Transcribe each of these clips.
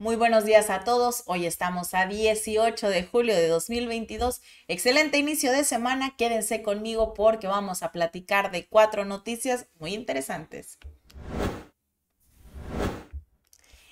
Muy buenos días a todos. Hoy estamos a 18 de julio de 2022. Excelente inicio de semana. Quédense conmigo porque vamos a platicar de cuatro noticias muy interesantes.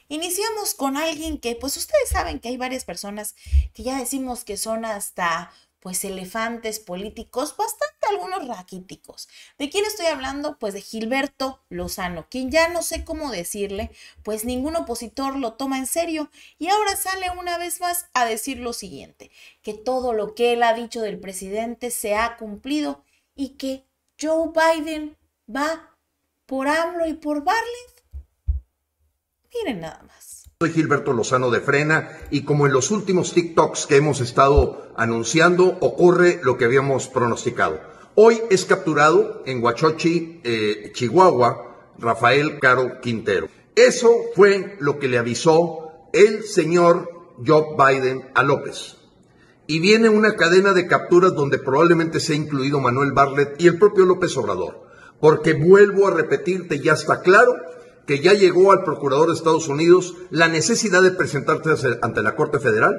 Iniciamos con alguien que, pues ustedes saben que hay varias personas que ya decimos que son hasta pues elefantes políticos, bastante algunos raquíticos. ¿De quién estoy hablando? Pues de Gilberto Lozano, quien ya no sé cómo decirle, pues ningún opositor lo toma en serio y ahora sale una vez más a decir lo siguiente, que todo lo que él ha dicho del presidente se ha cumplido y que Joe Biden va por AMLO y por barlet Miren nada más. Soy Gilberto Lozano de Frena y como en los últimos TikToks que hemos estado anunciando, ocurre lo que habíamos pronosticado. Hoy es capturado en Huachochi, eh, Chihuahua, Rafael Caro Quintero. Eso fue lo que le avisó el señor Joe Biden a López. Y viene una cadena de capturas donde probablemente se ha incluido Manuel Barlet y el propio López Obrador. Porque vuelvo a repetirte, ya está claro que ya llegó al procurador de Estados Unidos la necesidad de presentarse ante la Corte Federal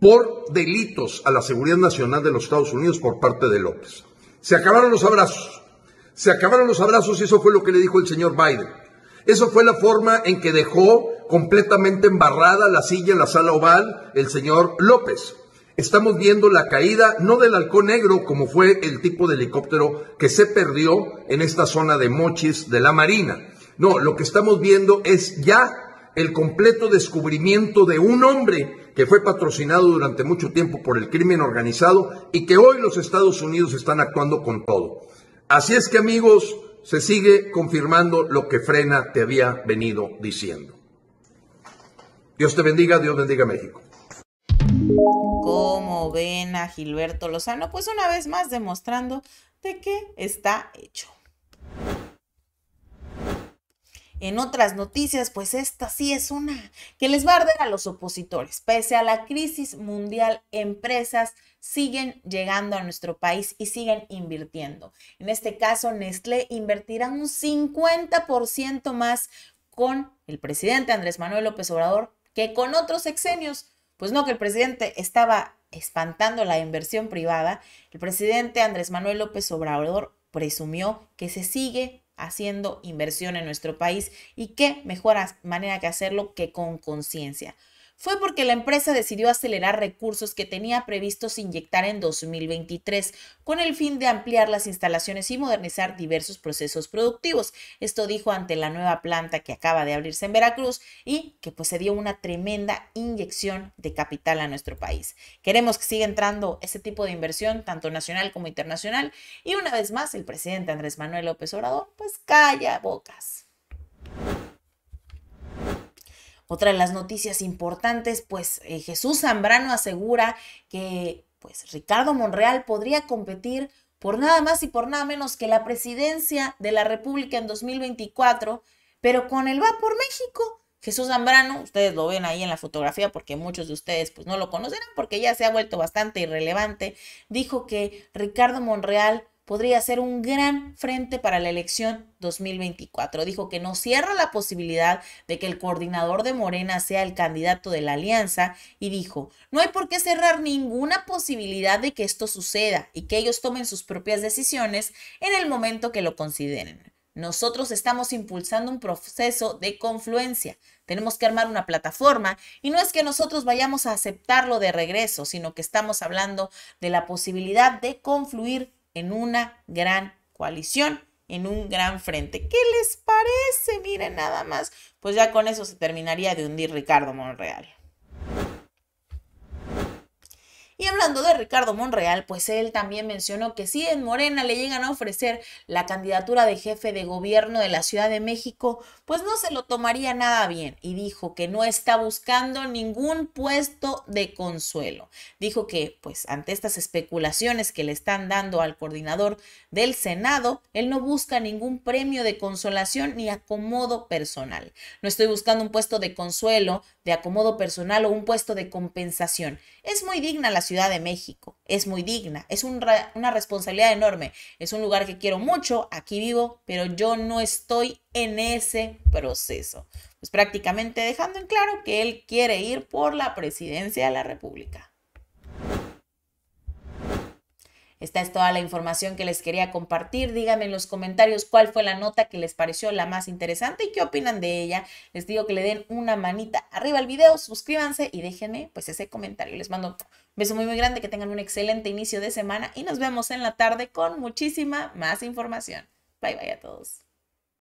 por delitos a la seguridad nacional de los Estados Unidos por parte de López. Se acabaron los abrazos. Se acabaron los abrazos y eso fue lo que le dijo el señor Biden. Eso fue la forma en que dejó completamente embarrada la silla en la sala oval el señor López. Estamos viendo la caída, no del halcón negro, como fue el tipo de helicóptero que se perdió en esta zona de Mochis de la Marina, no, lo que estamos viendo es ya el completo descubrimiento de un hombre que fue patrocinado durante mucho tiempo por el crimen organizado y que hoy los Estados Unidos están actuando con todo. Así es que amigos, se sigue confirmando lo que Frena te había venido diciendo. Dios te bendiga, Dios bendiga México. ¿Cómo ven a Gilberto Lozano? Pues una vez más demostrando de qué está hecho. En otras noticias, pues esta sí es una que les va a arder a los opositores. Pese a la crisis mundial, empresas siguen llegando a nuestro país y siguen invirtiendo. En este caso, Nestlé invertirá un 50% más con el presidente Andrés Manuel López Obrador que con otros exenios. Pues no, que el presidente estaba espantando la inversión privada. El presidente Andrés Manuel López Obrador presumió que se sigue haciendo inversión en nuestro país y qué mejor manera que hacerlo que con conciencia fue porque la empresa decidió acelerar recursos que tenía previstos inyectar en 2023 con el fin de ampliar las instalaciones y modernizar diversos procesos productivos. Esto dijo ante la nueva planta que acaba de abrirse en Veracruz y que pues se dio una tremenda inyección de capital a nuestro país. Queremos que siga entrando ese tipo de inversión tanto nacional como internacional y una vez más el presidente Andrés Manuel López Obrador pues calla bocas. Otra de las noticias importantes, pues eh, Jesús Zambrano asegura que pues Ricardo Monreal podría competir por nada más y por nada menos que la presidencia de la República en 2024, pero con el va por México. Jesús Zambrano, ustedes lo ven ahí en la fotografía porque muchos de ustedes pues no lo conocerán porque ya se ha vuelto bastante irrelevante, dijo que Ricardo Monreal podría ser un gran frente para la elección 2024. Dijo que no cierra la posibilidad de que el coordinador de Morena sea el candidato de la alianza y dijo, no hay por qué cerrar ninguna posibilidad de que esto suceda y que ellos tomen sus propias decisiones en el momento que lo consideren. Nosotros estamos impulsando un proceso de confluencia. Tenemos que armar una plataforma y no es que nosotros vayamos a aceptarlo de regreso, sino que estamos hablando de la posibilidad de confluir en una gran coalición, en un gran frente. ¿Qué les parece? Miren nada más. Pues ya con eso se terminaría de hundir Ricardo Monreal. hablando de Ricardo Monreal, pues él también mencionó que si en Morena le llegan a ofrecer la candidatura de jefe de gobierno de la Ciudad de México, pues no se lo tomaría nada bien y dijo que no está buscando ningún puesto de consuelo. Dijo que, pues ante estas especulaciones que le están dando al coordinador del Senado, él no busca ningún premio de consolación ni acomodo personal. No estoy buscando un puesto de consuelo, de acomodo personal o un puesto de compensación. Es muy digna la ciudad de México. Es muy digna, es una responsabilidad enorme. Es un lugar que quiero mucho, aquí vivo, pero yo no estoy en ese proceso. Pues prácticamente dejando en claro que él quiere ir por la presidencia de la República. Esta es toda la información que les quería compartir. Díganme en los comentarios cuál fue la nota que les pareció la más interesante y qué opinan de ella. Les digo que le den una manita arriba al video, suscríbanse y déjenme pues ese comentario. Les mando un beso muy muy grande, que tengan un excelente inicio de semana y nos vemos en la tarde con muchísima más información. Bye bye a todos.